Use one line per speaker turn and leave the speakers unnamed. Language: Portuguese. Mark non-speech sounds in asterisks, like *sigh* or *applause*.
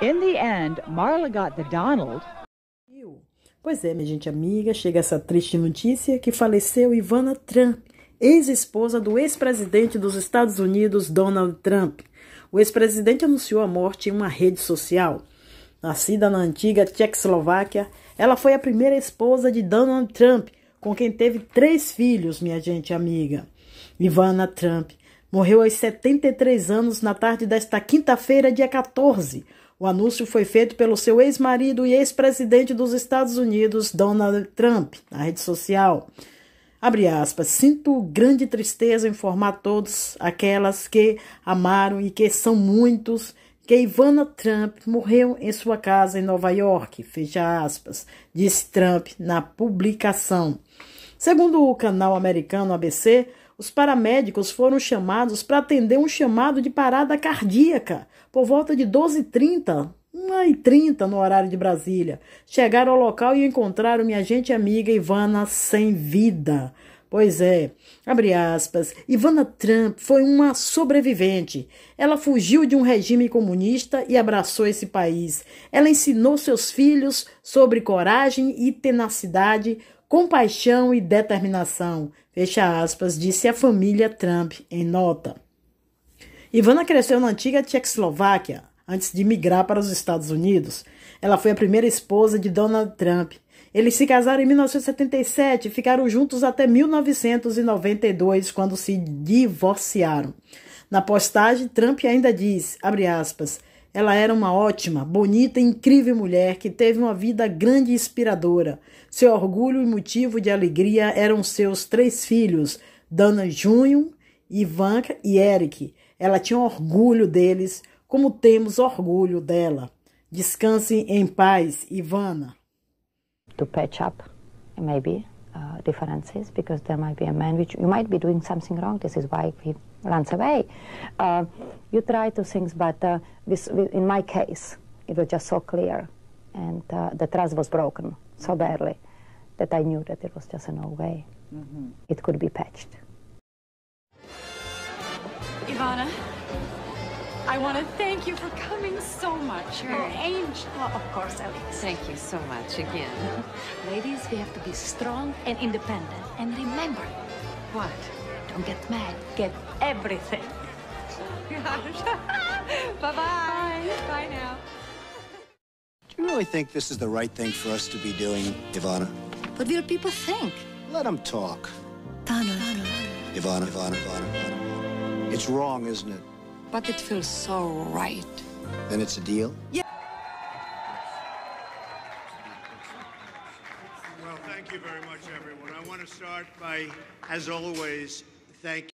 In the end, Marla got the Donald. Pois é, minha gente amiga, chega essa triste notícia que faleceu Ivana Trump, ex-esposa do ex-presidente dos Estados Unidos, Donald Trump. O ex-presidente anunciou a morte em uma rede social. Nascida na antiga Tchecoslováquia, ela foi a primeira esposa de Donald Trump, com quem teve três filhos, minha gente amiga. Ivana Trump Morreu aos 73 anos na tarde desta quinta-feira, dia 14. O anúncio foi feito pelo seu ex-marido e ex-presidente dos Estados Unidos, Donald Trump, na rede social. Abre aspas, sinto grande tristeza informar a todos aquelas que amaram e que são muitos que Ivana Trump morreu em sua casa em Nova York, fecha aspas, disse Trump na publicação. Segundo o canal americano ABC, os paramédicos foram chamados para atender um chamado de parada cardíaca por volta de 12h30, 1h30 no horário de Brasília. Chegaram ao local e encontraram minha gente amiga Ivana sem vida. Pois é, abre aspas, Ivana Trump foi uma sobrevivente. Ela fugiu de um regime comunista e abraçou esse país. Ela ensinou seus filhos sobre coragem e tenacidade, compaixão e determinação. Fecha aspas, disse a família Trump em nota. Ivana cresceu na antiga Tchecoslováquia, antes de migrar para os Estados Unidos. Ela foi a primeira esposa de Donald Trump eles se casaram em 1977 e ficaram juntos até 1992, quando se divorciaram. Na postagem, Trump ainda diz, aspas, ela era uma ótima, bonita e incrível mulher que teve uma vida grande e inspiradora. Seu orgulho e motivo de alegria eram seus três filhos, Dana Júnior, Ivanka e Eric. Ela tinha orgulho deles, como temos orgulho dela. Descanse em paz, Ivana. to patch up maybe uh, differences because there might be a man which you might be doing something wrong. This is why he runs away. Uh, you try to things, but uh, this, in my case, it was just so clear, and uh, the trust was broken so badly that I knew that it was just no way. Mm -hmm. It could be patched. Ivana. I want to thank you for coming so much. You're an angel. Oh, of course, Alex. Thank you so much again. *laughs* Ladies, we have to be strong and independent. And remember, what? Don't get mad. Get everything. Gosh. *laughs* Bye-bye. Bye. Bye now. Do you really think this is the right thing for us to be doing, Ivana? What will people think? Let them talk. Donna. Ivana, Ivana, Ivana, Ivana. It's wrong, isn't it? But it feels so right. Then it's a deal? Yeah. Well, thank you very much, everyone. I want to start by, as always, thank